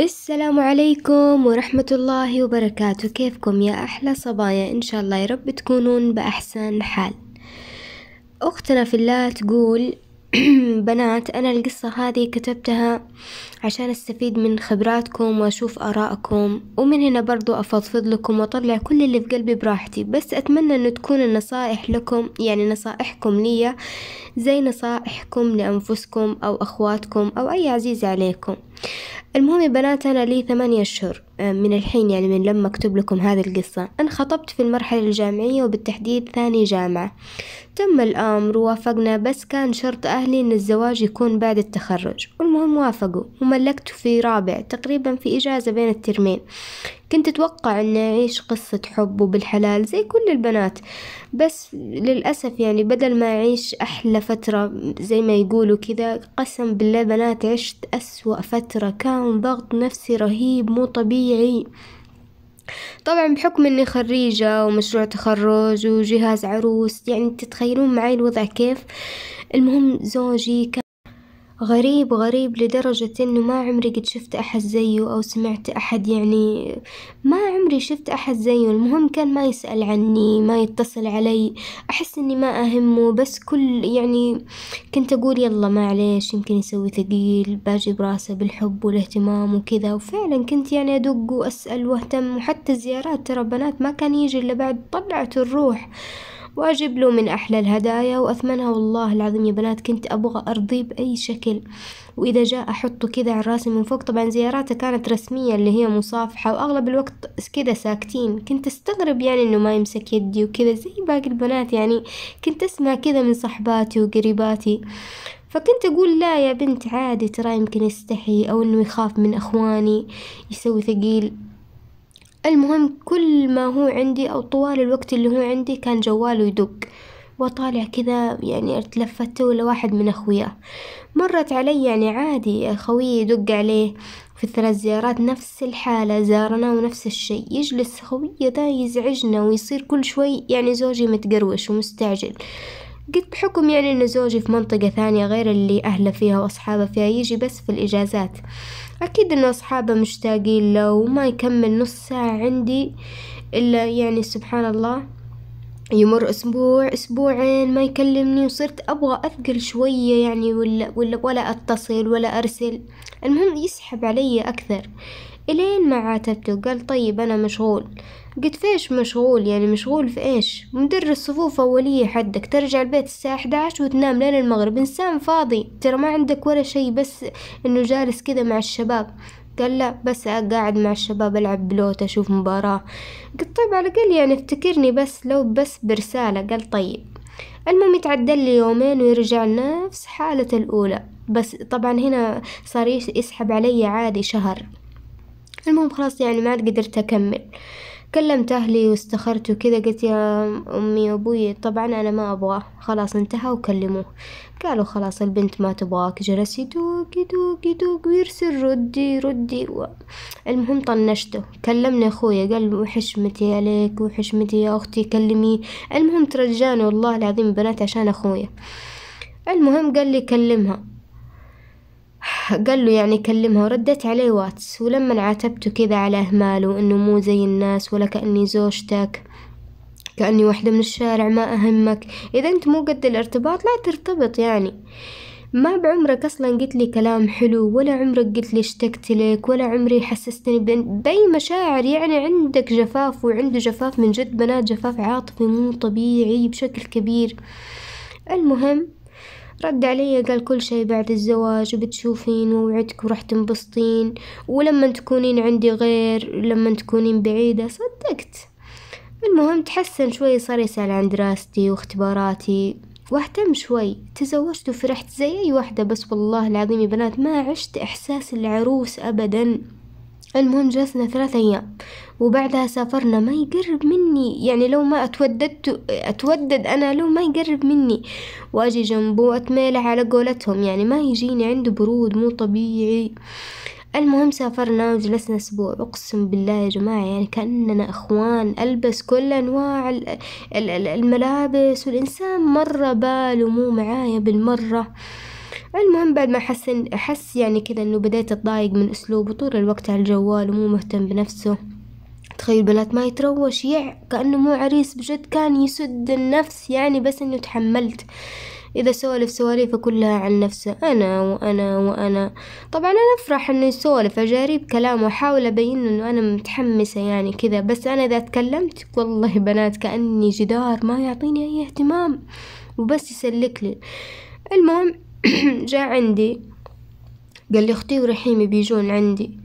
السلام عليكم ورحمة الله وبركاته كيفكم يا أحلى صبايا إن شاء الله يا رب تكونون بأحسن حال أختنا في الله تقول بنات أنا القصة هذه كتبتها عشان أستفيد من خبراتكم وأشوف آرائكم ومن هنا برضو أفضفض لكم وأطلع كل اللي في قلبي براحتي بس أتمنى أن تكون النصائح لكم يعني نصائحكم لي زي نصائحكم لأنفسكم أو أخواتكم أو أي عزيز عليكم المهم يا بنات أنا لي ثمانية أشهر آه، من الحين يعني من لما أكتب لكم هذه القصة أنا خطبت في المرحلة الجامعية وبالتحديد ثاني جامعة تم الأمر ووافقنا بس كان شرط أهلي أن الزواج يكون بعد التخرج والمهم وافقوا وملكت في رابع تقريبا في إجازة بين الترمين كنت أتوقع أني أعيش قصة حب وبالحلال زي كل البنات بس للأسف يعني بدل ما أعيش أحلى فترة زي ما يقولوا كذا قسم بالله بنات عشت أسوأ فترة كان ضغط نفسي رهيب مو طبيعي طبعا بحكم اني خريجة ومشروع تخرج وجهاز عروس يعني تتخيلون معي الوضع كيف المهم زوجي كان غريب غريب لدرجة انه ما عمري قد شفت احد زيه او سمعت احد يعني ما عمري شفت احد زيه المهم كان ما يسأل عني ما يتصل علي احس اني ما اهمه بس كل يعني كنت اقول يلا عليش يمكن يسوي ثقيل باجي براسه بالحب والاهتمام وكذا وفعلا كنت يعني ادق واسأل واهتم وحتى الزيارات ترى بنات ما كان يجي الا بعد طلعت الروح وأجيب له من أحلى الهدايا وأثمنها والله العظيم يا بنات كنت أبغى أرضيه بأي شكل وإذا جاء أحطه كذا على راسي من فوق طبعا زياراته كانت رسمية اللي هي مصافحة وأغلب الوقت كذا ساكتين كنت أستغرب يعني إنه ما يمسك يدي وكذا زي باقي البنات يعني كنت أسمع كذا من صحباتي وقريباتي فكنت أقول لا يا بنت عادي ترى يمكن يستحي أو إنه يخاف من أخواني يسوي ثقيل المهم كل ما هو عندي أو طوال الوقت اللي هو عندي كان جواله يدق وطالع كذا يعني ولا واحد من أخوياه مرت علي يعني عادي خوي يدق عليه في الثلاث زيارات نفس الحالة زارنا ونفس الشي يجلس خوية ده يزعجنا ويصير كل شوي يعني زوجي متقروش ومستعجل قلت بحكم يعني إن زوجي في منطقة ثانية غير اللي أهله فيها وأصحابه فيها يجي بس في الإجازات أكيد إن أصحابه مشتاقين له وما يكمل نص ساعة عندي إلا يعني سبحان الله يمر أسبوع أسبوعين ما يكلمني وصرت أبغى أثقل شوية يعني ولا, ولا, ولا أتصل ولا أرسل المهم يسحب علي أكثر إلين ما عاتبته قال طيب أنا مشغول قلت فيش مشغول يعني مشغول في إيش مدرس صفوف أولية حدك ترجع البيت الساعة 11 وتنام لين المغرب إنسان فاضي ترى ما عندك ولا شي بس إنه جالس كده مع الشباب قال لا بس قاعد مع الشباب ألعب بلوت أشوف مباراة قلت طيب على الأقل يعني افتكرني بس لو بس برسالة قال طيب المهم يتعدل لي يومين ويرجع لنفس حالة الأولى بس طبعا هنا صار يسحب علي عادي شهر المهم خلاص يعني ما قدرت أكمل كلمت أهلي واستخرت وكذا قلت يا أمي وأبوي طبعا أنا ما أبغاه خلاص انتهى وكلموه قالوا خلاص البنت ما تبغاك جلس يدوق يدوق يدوق ويرسل ردي ردي و... المهم طنشته كلمني أخوي قال وحشمتي عليك وحشمتي يا أختي كلمي المهم ترجاني والله العظيم بنات عشان أخوي المهم قال لي كلمها قال له يعني كلمها وردت عليه واتس ولما عاتبته كذا على إهماله إنه مو زي الناس ولا كأني زوجتك كأني واحدة من الشارع ما أهمك إذا أنت مو قد الارتباط لا ترتبط يعني ما بعمرك أصلا قلت لي كلام حلو ولا عمرك قلت لي اشتقت لك ولا عمري حسستني بأي مشاعر يعني عندك جفاف وعنده جفاف من جد بنات جفاف عاطفي مو طبيعي بشكل كبير المهم رد علي قال كل شي بعد الزواج وبتشوفين ووعدك ورح تنبسطين ولما تكونين عندي غير لما تكونين بعيدة صدقت المهم تحسن شوي صار يسأل عن دراستي واختباراتي واهتم شوي تزوجت وفرحت زي اي واحدة بس والله العظيم يا بنات ما عشت احساس العروس ابدا المهم جلسنا ثلاثة أيام وبعدها سافرنا ما يقرب مني يعني لو ما أتوددت أتودد أنا لو ما يقرب مني وأجي جنبه وأتميله على قولتهم يعني ما يجيني عنده برود مو طبيعي المهم سافرنا وجلسنا أسبوع أقسم بالله يا جماعة يعني كأننا أخوان ألبس كل أنواع الملابس والإنسان مرة باله مو معايا بالمرة المهم بعد ما حس حس يعني كذا انه بديت اتضايق من اسلوبه طول الوقت على الجوال ومو مهتم بنفسه تخيل بنات ما يتروش يع كأنه مو عريس بجد كان يسد النفس يعني بس انه تحملت إذا سولف سواليفه كلها عن نفسه أنا وأنا وأنا طبعا أنا أفرح إنه يسولف أجاريه بكلامه أحاول أبين إنه أنا متحمسة يعني كذا بس أنا إذا تكلمت والله بنات كأني جدار ما يعطيني أي اهتمام وبس يسلك لي المهم جاء عندي قال لي أختي ورحيمي بيجون عندي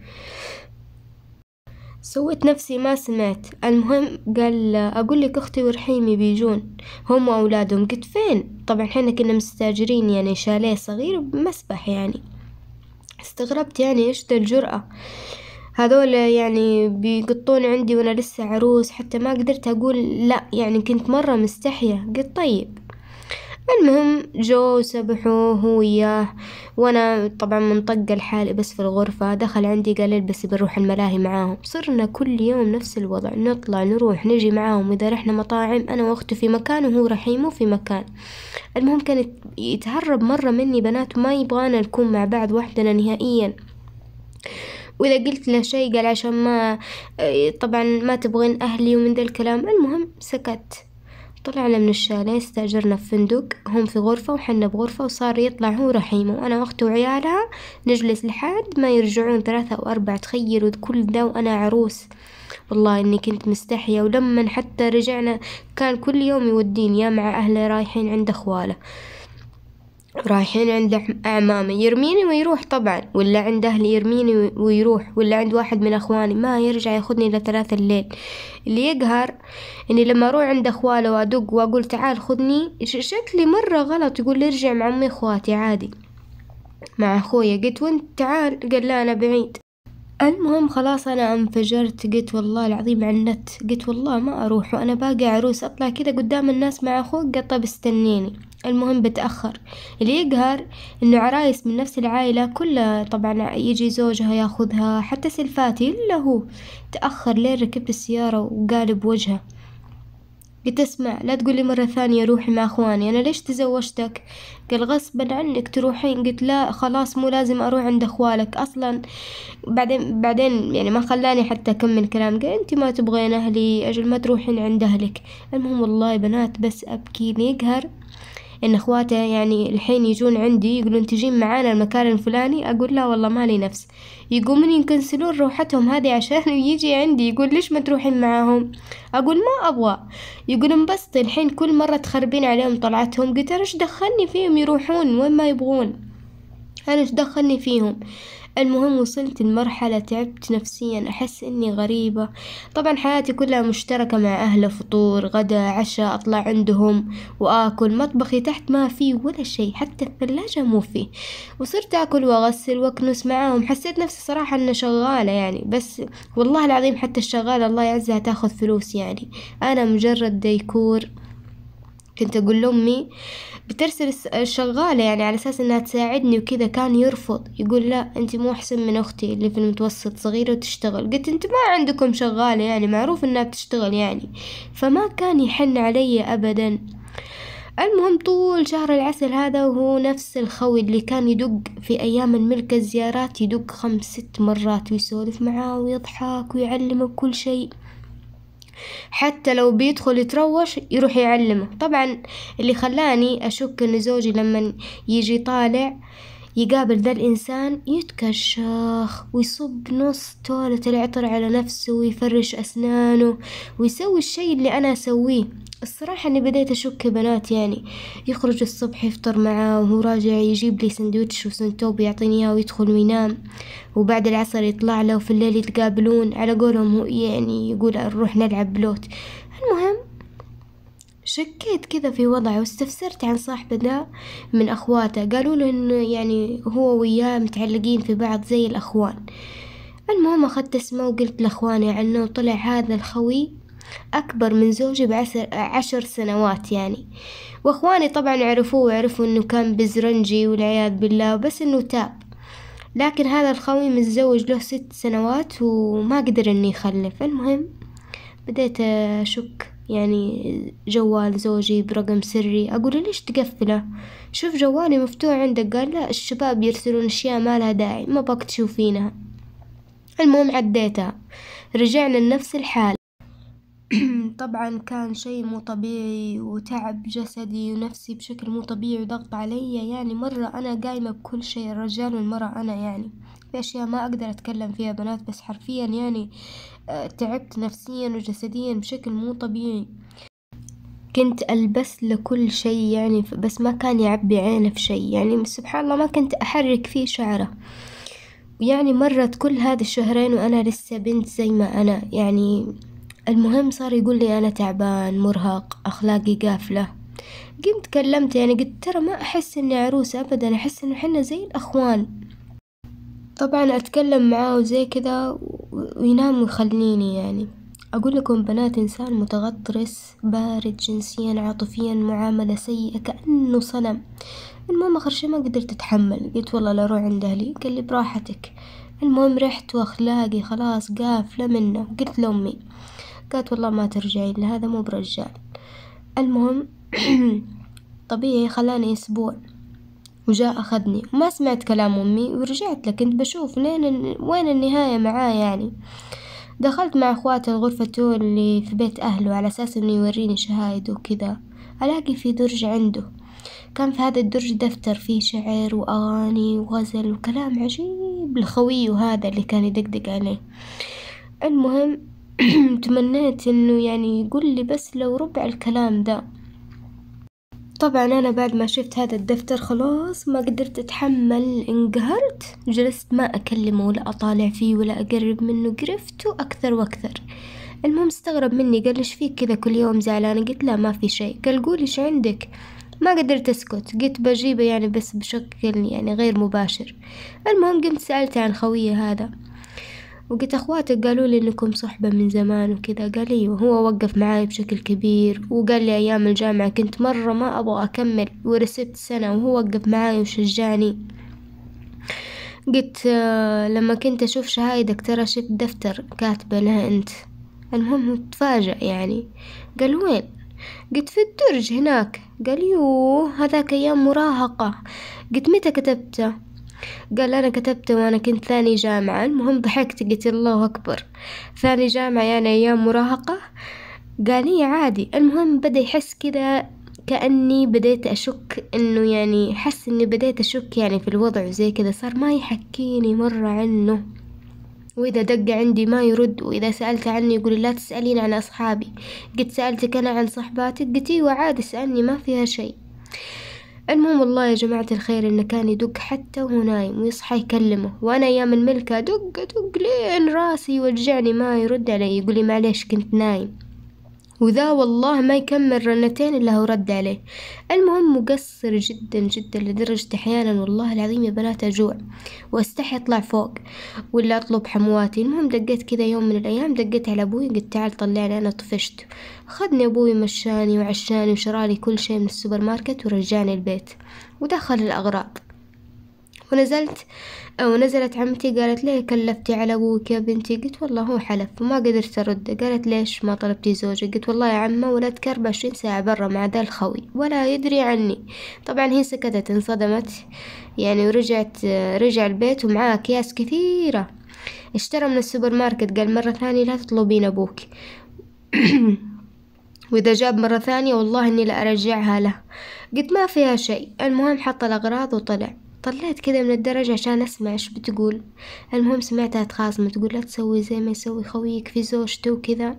سويت نفسي ما سمعت المهم قال أقول لك أختي ورحيمي بيجون هم وأولادهم قلت فين طبعا حنا كنا مستاجرين يعني شاليه صغير بمسبح يعني استغربت يعني إيش ذا الجرأة هذول يعني بيقطون عندي وأنا لسه عروس حتى ما قدرت أقول لأ يعني كنت مرة مستحية قلت طيب المهم جو سبحوا هو وياه وانا طبعا منطقة لحالي بس في الغرفة دخل عندي قال البسي بنروح الملاهي معاهم صرنا كل يوم نفس الوضع نطلع نروح نجي معاهم اذا رحنا مطاعم انا واخته في مكان وهو رحيمه في مكان المهم كانت يتهرب مرة مني بنات ما يبغانا نكون مع بعض وحدنا نهائيا واذا قلت له شيء قال عشان ما طبعا ما تبغين اهلي ومن ذا الكلام المهم سكت طلعنا من الشاليه استأجرنا في فندق هم في غرفة وحنا بغرفة وصار يطلع هو رحيمه وأنا وأخته وعيالها نجلس لحد ما يرجعون ثلاثة أو أربعة تخيلوا كل ده وأنا عروس والله إني كنت مستحية ولما حتى رجعنا كان كل يوم يوديني يا مع أهله رايحين عند أخواله رايحين عند أعمامي يرميني ويروح طبعا ولا عند أهلي يرميني ويروح ولا عند واحد من أخواني ما يرجع ياخذني إلى ثلاثة الليل اللي يقهر إني لما أروح عند أخواله وأدق وأقول تعال خذني شكلي مرة غلط يقول لي ارجع مع أمي إخواتي عادي مع أخويا قلت وانت تعال قال لا أنا بعيد المهم خلاص أنا انفجرت قلت والله العظيم عنت قلت والله ما أروح وأنا باقي عروس أطلع كذا قدام الناس مع أخوك قطة بستنيني المهم بتأخر اللي يقهر إنه عرايس من نفس العائلة كلها طبعا يجي زوجها ياخذها حتى سلفاتي إلا هو تأخر لين ركبت السيارة وقالب وجهه قلت اسمع لا تقولي مرة ثانية روحي مع اخواني انا ليش تزوجتك قال غصبا عنك تروحين قلت لا خلاص مو لازم اروح عند اخوالك اصلا بعدين بعدين يعني ما خلاني حتى اكمل كلام قال انت ما تبغين اهلي اجل ما تروحين عند اهلك المهم والله بنات بس ابكي يقهر إن إخواته يعني الحين يجون عندي يقولون تجين معانا المكان الفلاني أقول لا والله مالي نفس يقومون ينكنسلون روحتهم هذه عشان يجي عندي يقول ليش ما تروحين معاهم أقول ما أبغى يقولون بس الحين كل مرة تخربين عليهم طلعتهم قلت أنا إيش دخلني فيهم يروحون وين ما يبغون أنا إيش دخلني فيهم المهم وصلت لمرحلة تعبت نفسيا أحس إني غريبة طبعا حياتي كلها مشتركة مع أهله فطور غدا عشاء أطلع عندهم وآكل مطبخي تحت ما فيه ولا شيء حتى الثلاجة مو فيه وصرت أكل وأغسل وأكنس معاهم حسيت نفسي صراحة إن شغالة يعني بس والله العظيم حتى الشغالة الله يعزها تاخذ فلوس يعني أنا مجرد ديكور كنت أقول لأمي بترسل الشغالة يعني على أساس أنها تساعدني وكذا كان يرفض يقول لا أنت مو أحسن من أختي اللي في المتوسط صغيرة وتشتغل قلت أنت ما عندكم شغالة يعني معروف أنها بتشتغل يعني فما كان يحن علي أبدا المهم طول شهر العسل هذا وهو نفس الخوي اللي كان يدق في أيام الملك الزيارات يدق خمس ست مرات ويسولف معاه ويضحك ويعلمه كل شيء حتى لو بيدخل يتروش يروح يعلمه طبعا اللي خلاني أشك إن زوجي لما يجي طالع يقابل ذا الإنسان يتكشخ ويصب نص تولة العطر على نفسه ويفرش أسنانه ويسوي الشي اللي أنا أسويه الصراحة أني بديت أشك بنات يعني يخرج الصبح يفطر معاه وهو راجع يجيب لي سندوتش وسنتوب يعطيني إياه ويدخل وينام وبعد العصر يطلع له وفي الليل يتقابلون على قولهم يعني يقول نروح نلعب بلوت المهم شكيت كذا في وضعه واستفسرت عن صاحبه ده من أخواته قالوا له إنه يعني هو وياه متعلقين في بعض زي الأخوان المهم أخذت اسمه وقلت لأخواني عنه وطلع هذا الخوي أكبر من زوجي بعشر عشر سنوات يعني وأخواني طبعا عرفوه وعرفوا إنه كان بزرنجي والعياذ بالله بس إنه تاب لكن هذا الخوي متزوج له ست سنوات وما قدر إنه يخلف المهم بديت أشك يعني جوال زوجي برقم سري أقول ليش تقفله شوف جوالي مفتوح عندك قال لا الشباب يرسلون أشياء ما لها داعي ما بك تشوفينها المهم عديتها رجعنا لنفس الحال طبعا كان شيء مو طبيعي وتعب جسدي ونفسي بشكل مو طبيعي وضغط علي يعني مرة أنا قايمة بكل شيء الرجال والمرأة أنا يعني في أشياء ما أقدر أتكلم فيها بنات بس حرفيا يعني تعبت نفسيا وجسديا بشكل مو طبيعي كنت ألبس لكل شي يعني بس ما كان يعبي عينه في شي يعني سبحان الله ما كنت أحرك فيه شعره ويعني مرت كل هذا الشهرين وأنا لسه بنت زي ما أنا يعني المهم صار يقول لي أنا تعبان مرهق أخلاقي قافلة قمت كلمته يعني قلت ترى ما أحس إني عروسة أبدا أحس إنه حنا زي الأخوان طبعا اتكلم معاه وزي كذا وينام ويخليني يعني اقول لكم بنات انسان متغطرس بارد جنسيا عاطفيا معاملة سيئة كأنه صنم المهم اخر شي ما قدرت اتحمل قلت والله لا اروح عند اهلي قال لي براحتك المهم رحت واخلاقي خلاص قافلة منه قلت لامي قالت والله ما ترجعي لهذا مو برجال المهم طبيعي خلاني اسبوع وجاء أخذني وما سمعت كلام أمي ورجعت لكنت بشوف لين وين النهاية معاه يعني دخلت مع أخواتي الغرفة اللي في بيت أهله على أساس إنه يوريني شهايد وكذا ألاقي في درج عنده كان في هذا الدرج دفتر فيه شعر وأغاني وغزل وكلام عجيب لخوي وهذا اللي كان يدقدق عليه المهم تمنيت إنه يعني يقول لي بس لو ربع الكلام ده طبعا أنا بعد ما شفت هذا الدفتر خلاص ما قدرت أتحمل انقهرت جلست ما أكلمه ولا أطالع فيه ولا أقرب منه قرفته أكثر وأكثر المهم استغرب مني قال ليش فيك كذا كل يوم زعلانة قلت لا ما في شيء قال قولي إيش عندك ما قدرت أسكت قلت بجيبه يعني بس بشكل يعني غير مباشر المهم قمت سألته عن خويه هذا وقلت أخواتك قالوا لي إنكم صحبة من زمان وكذا قال لي إيوه، وهو وقف معاي بشكل كبير وقال لي أيام الجامعة كنت مرة ما أبغى أكمل ورسبت سنة وهو وقف معاي وشجعني قلت آه، لما كنت أشوف شهايدك ترى شفت دفتر كاتبة لها أنت المهم تفاجأ يعني قال وين قلت في الدرج هناك قال يوه هذاك أيام مراهقة قلت متى كتبته قال أنا كتبته وأنا كنت ثاني جامعة المهم ضحكت قلت الله أكبر ثاني جامعة يعني أيام مراهقة قال لي إيه، عادي المهم بدأ يحس كذا كأني بديت أشك إنه يعني حس إني بديت أشك يعني في الوضع وزي كذا صار ما يحكيني مرة عنه وإذا دق عندي ما يرد وإذا سألت عني يقول لا تسألين عن أصحابي قد سألتك أنا عن صحباتك قلت وعاد إيوه عادي اسألني ما فيها شيء المهم والله يا جماعة الخير إنه كان يدق حتى وهو نايم ويصحى يكلمه وأنا أيام الملكة أدق أدق لين راسي يوجعني ما يرد علي يقولي معليش كنت نايم وذا والله ما يكمل رنتين إلا هو رد عليه المهم مقصر جدا جدا لدرجة أحيانا والله العظيم يا بنات أجوع وأستحي أطلع فوق ولا أطلب حمواتي المهم دقيت كذا يوم من الأيام دقيت على أبوي قلت تعال طلعني أنا طفشت خدني أبوي مشاني وعشاني وشرالي كل شيء من السوبر ماركت ورجعني البيت ودخل الأغراض ونزلت أو نزلت عمتي قالت ليه كلفتي على أبوك يا بنتي قلت والله هو حلف وما قدرت أرد قالت ليش ما طلبتي زوجي قلت والله يا عمة ولدك أربعة وعشرين ساعة برا مع ذا الخوي ولا يدري عني طبعا هي سكتت انصدمت يعني ورجعت رجع البيت ومعاه أكياس كثيرة اشترى من السوبر ماركت قال مرة ثانية لا تطلبين أبوك وإذا جاب مرة ثانية والله إني لأرجعها له قلت ما فيها شيء المهم حط الأغراض وطلع طلعت كده من الدرج عشان أسمع إيش بتقول المهم سمعتها تخاصم تقول لا تسوي زي ما يسوي خويك في زوجته وكذا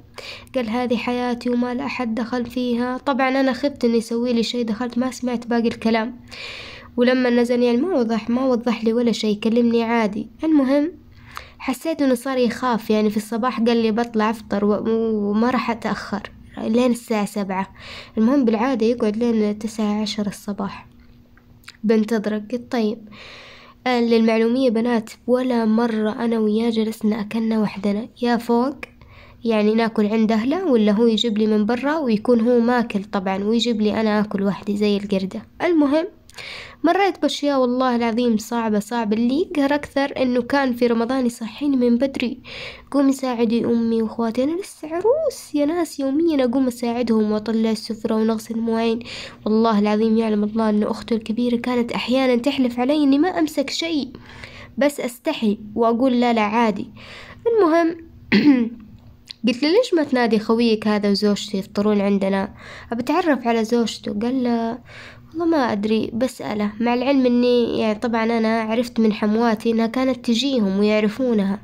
قال هذه حياتي وما لا أحد دخل فيها طبعا أنا خفت إنه يسوي لي شي دخلت ما سمعت باقي الكلام ولما نزل يعني ما وضح ما وضح لي ولا شي كلمني عادي المهم حسيت انه صار يخاف يعني في الصباح قال لي بطلع افطر وما راح اتاخر لين الساعة سبعة المهم بالعادة يقعد لين تسعة عشر الصباح بنتظرك طيب آه، للمعلومية بنات ولا مرة أنا وياه جلسنا أكلنا وحدنا يا فوق يعني ناكل عند أهله ولا هو يجيب لي من برا ويكون هو ماكل طبعا ويجيب لي أنا أكل وحدي زي القردة المهم مريت بأشياء والله العظيم صعبة صعبة اللي يقهر أكثر إنه كان في رمضان يصحيني من بدري قومي ساعدي أمي وأخواتي أنا لسه عروس يا ناس يوميا أقوم أساعدهم وأطلع السفرة ونغسل مواعين والله العظيم يعلم الله إنه أخته الكبيرة كانت أحيانا تحلف علي إني ما أمسك شيء بس أستحي وأقول لا لا عادي المهم قلت له ليش ما تنادي خويك هذا وزوجته يفطرون عندنا أبتعرف على زوجته قال له والله ما أدري بسأله مع العلم إني يعني طبعا أنا عرفت من حمواتي إنها كانت تجيهم ويعرفونها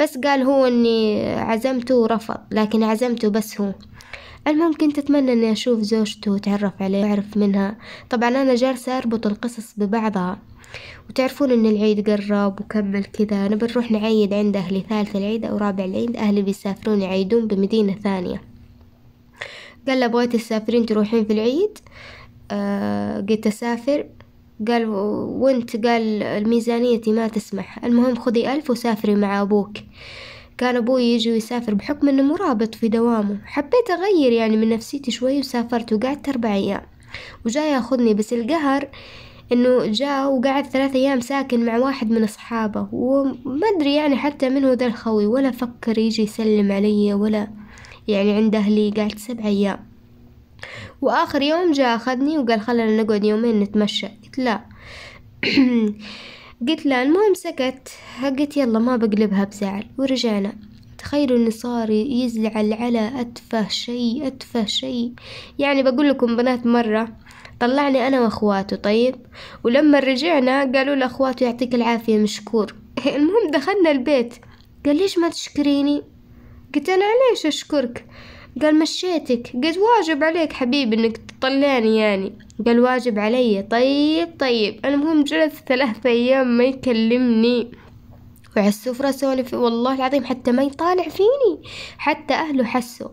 بس قال هو إني عزمته ورفض لكن عزمته بس هو المهم كنت أتمنى إني أشوف زوجته وأتعرف عليه وأعرف منها طبعا أنا جالسة أربط القصص ببعضها وتعرفون إن العيد قرب وكمل كذا نبي نروح نعيد عند أهلي ثالث العيد أو رابع العيد أهلي بيسافرون يعيدون بمدينة ثانية قال له بغيتي تسافرين تروحين في العيد آه، قلت أسافر قال وانت قال ميزانيتي ما تسمح المهم خذي ألف وسافري مع أبوك كان أبوي يجي ويسافر بحكم أنه مرابط في دوامه حبيت أغير يعني من نفسيتي شوي وسافرت وقعدت أربع أيام وجاي ياخذني بس القهر انه جاء وقعد ثلاث ايام ساكن مع واحد من اصحابه وما ادري يعني حتى من هو ذا الخوي ولا فكر يجي يسلم علي ولا يعني عند اهلي قعدت سبع ايام وآخر يوم جاء أخذني وقال خلنا نقعد يومين نتمشى قلت لا قلت لا المهم سكت قلت يلا ما بقلبها بزعل ورجعنا تخيلوا اني صار يزعل على اتفه شيء اتفه شيء يعني بقول لكم بنات مره طلعني انا واخواته طيب ولما رجعنا قالوا لاخواته يعطيك العافيه مشكور المهم دخلنا البيت قال ليش ما تشكريني قلت انا ليش اشكرك قال مشيتك قلت واجب عليك حبيبي انك تطلعني يعني قال واجب علي طيب طيب المهم جلس ثلاثة ايام ما يكلمني وعلى السفرة سولف والله العظيم حتى ما يطالع فيني حتى أهله حسوا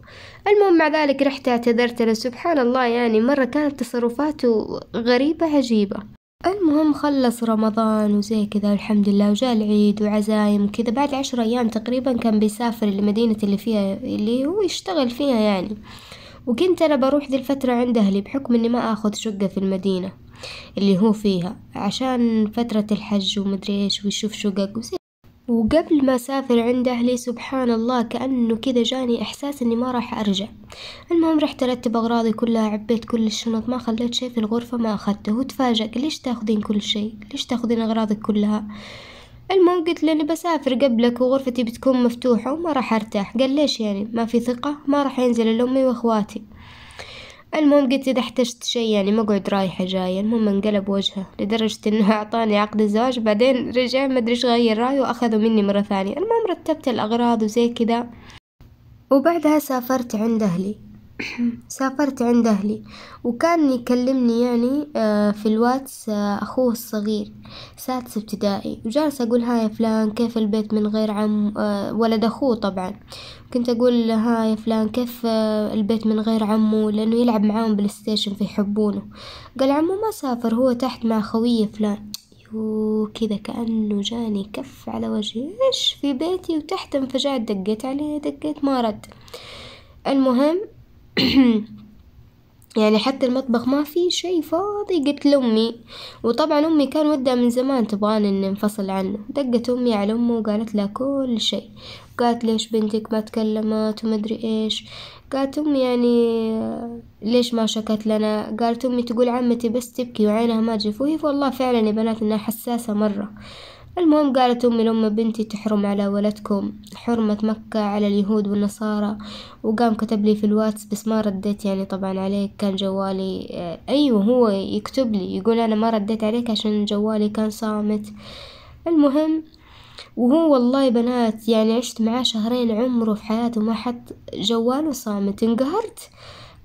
المهم مع ذلك رحت اعتذرت له سبحان الله يعني مرة كانت تصرفاته غريبة عجيبة المهم خلص رمضان وزي كذا الحمد لله وجاء العيد وعزايم وكذا بعد عشر أيام تقريبا كان بيسافر لمدينة اللي فيها اللي هو يشتغل فيها يعني وكنت أنا بروح ذي الفترة عند أهلي بحكم إني ما أخذ شقة في المدينة اللي هو فيها عشان فترة الحج ومدري إيش ويشوف شقق وزي وقبل ما سافر عند أهلي سبحان الله كأنه كذا جاني إحساس إني ما راح أرجع المهم رحت أرتب أغراضي كلها عبيت كل الشنط ما خليت شي في الغرفة ما أخذته وتفاجأ ليش تاخذين كل شي ليش تاخذين أغراضك كلها المهم قلت له بسافر قبلك وغرفتي بتكون مفتوحة وما راح أرتاح قال ليش يعني ما في ثقة ما راح ينزل لأمي وأخواتي المهم قلت إذا احتجت شي يعني ما قعد رايحة جاية المهم انقلب وجهه لدرجة إنه أعطاني عقد الزواج بعدين رجع ما أدري إيش غير رأيه وأخذه مني مرة ثانية المهم رتبت الأغراض وزي كذا وبعدها سافرت عند أهلي سافرت عند أهلي وكان يكلمني يعني آه، في الواتس آه، أخوه الصغير سادس ابتدائي وجالس أقول ها يا فلان كيف البيت من غير عم آه، ولد أخوه طبعا كنت أقول ها يا فلان كيف البيت من غير عمه لأنه يلعب معاهم بلايستيشن فيحبونه قال عمه ما سافر هو تحت مع خويه فلان وكذا كأنه جاني كف على وجهي إيش في بيتي وتحت انفجعت دقيت عليه دقيت ما رد المهم يعني حتى المطبخ ما في شي فاضي قلت لأمي وطبعا أمي كان ودها من زمان تبغاني إني نفصل عنه دقت أمي على أمه وقالت لها كل شي قالت ليش بنتك ما تكلمت ومدري إيش قالت أمي يعني ليش ما شكت لنا قالت أمي تقول عمتي بس تبكي وعينها ما تجف وهي والله فعلا يا بنات إنها حساسة مرة المهم قالت أمي لأم بنتي تحرم على ولدكم حرمة مكة على اليهود والنصارى وقام كتب لي في الواتس بس ما رديت يعني طبعا عليك كان جوالي آه، أيوه هو يكتب لي يقول أنا ما رديت عليك عشان جوالي كان صامت المهم وهو والله بنات يعني عشت معاه شهرين عمره في حياته ما حط جواله صامت انقهرت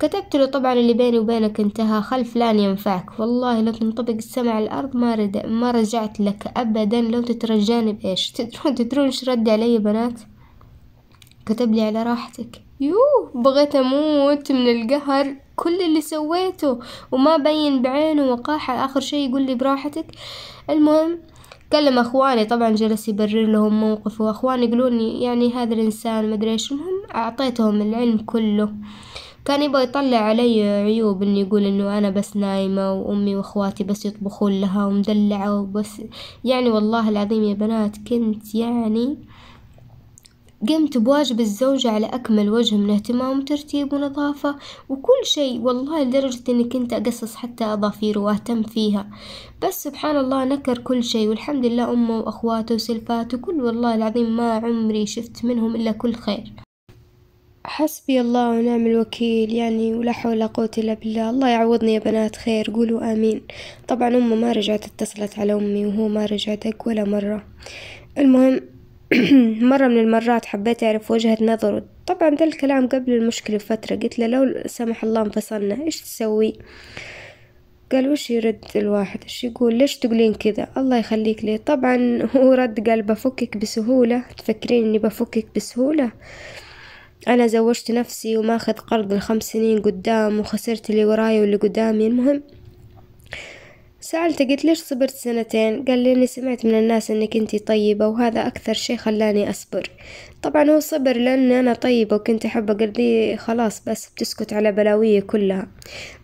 كتبت له طبعا اللي بيني وبينك انتهى خلف لان ينفعك والله لو تنطبق السمع على الأرض ما, رد... ما رجعت لك أبدا لو تترجاني بإيش تدرون تدرون ايش رد علي بنات كتب لي على راحتك يوه بغيت أموت من القهر كل اللي سويته وما بين بعينه وقاحة آخر شي يقول لي براحتك المهم كلم اخواني طبعا جلس يبرر لهم موقفه واخواني يقولون يعني هذا الانسان مدري ايش المهم اعطيتهم العلم كله كان يبغى يطلع علي عيوب إنه يقول إنه أنا بس نايمة وأمي وأخواتي بس يطبخون لها ومدلعة وبس يعني والله العظيم يا بنات كنت يعني قمت بواجب الزوجة على أكمل وجه من اهتمام وترتيب ونظافة وكل شيء والله لدرجة إني كنت أقصص حتى أظافير وأهتم فيها بس سبحان الله نكر كل شيء والحمد لله أمه وأخواته وسلفاته كل والله العظيم ما عمري شفت منهم إلا كل خير حسبي الله ونعم الوكيل يعني ولا حول ولا قوة إلا بالله الله يعوضني يا بنات خير قولوا آمين طبعا أمه ما رجعت اتصلت على أمي وهو ما رجع دق ولا مرة المهم مرة من المرات حبيت أعرف وجهة نظره طبعا ذا الكلام قبل المشكلة بفترة قلت له لو سمح الله انفصلنا إيش تسوي قال وش يرد الواحد ايش يقول ليش تقولين كذا الله يخليك لي طبعا هو رد قال بفكك بسهولة تفكرين اني بفكك بسهولة أنا زوجت نفسي وماخذ قرض لخمس سنين قدام وخسرت اللي وراي واللي قدامي المهم سألته قلت ليش صبرت سنتين قال لي إني سمعت من الناس إنك أنتي طيبة وهذا أكثر شي خلاني أصبر طبعا هو صبر لأني أنا طيبة وكنت أحب أقضي خلاص بس بتسكت على بلاوية كلها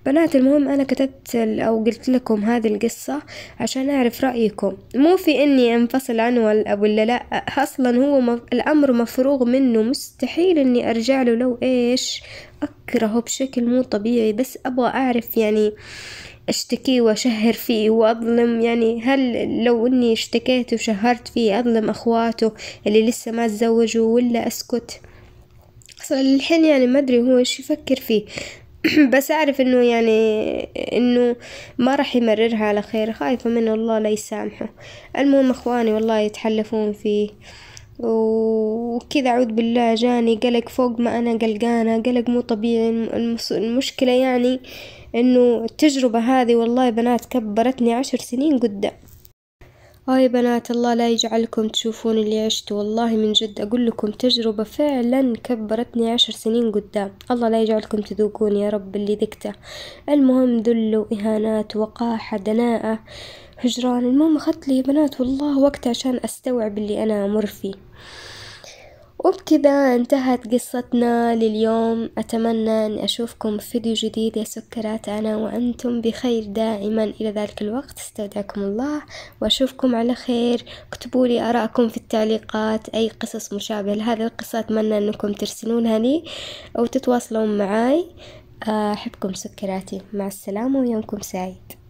بنات المهم أنا كتبت أو قلت لكم هذه القصة عشان أعرف رأيكم مو في إني أنفصل عنه ولا لا أصلا هو مف... الأمر مفروغ منه مستحيل إني أرجع له لو إيش أكرهه بشكل مو طبيعي بس أبغى أعرف يعني اشتكي وأشهر فيه وأظلم يعني هل لو إني اشتكيت وشهرت فيه أظلم أخواته اللي لسه ما تزوجوا ولا أسكت أصلا الحين يعني ما أدري هو إيش يفكر فيه بس أعرف إنه يعني إنه ما راح يمررها على خير خايفة منه الله لا يسامحه المهم إخواني والله يتحلفون فيه وكذا أعوذ بالله جاني قلق فوق ما أنا قلقانة قلق مو طبيعي المشكلة يعني انه التجربة هذه والله بنات كبرتني عشر سنين قدام آه يا بنات الله لا يجعلكم تشوفون اللي عشته والله من جد أقول لكم تجربة فعلا كبرتني عشر سنين قدام الله لا يجعلكم تذوقون يا رب اللي ذقته المهم ذل وإهانات وقاحة دناءة هجران المهم أخذت لي يا بنات والله وقت عشان أستوعب اللي أنا أمر فيه وبكذا انتهت قصتنا لليوم أتمنى أن أشوفكم في فيديو جديد يا سكرات أنا وأنتم بخير دائما إلى ذلك الوقت استودعكم الله وأشوفكم على خير اكتبوا لي أراءكم في التعليقات أي قصص مشابهة لهذه القصة أتمنى أنكم ترسلونها لي أو تتواصلون معاي أحبكم سكراتي مع السلامة ويومكم سعيد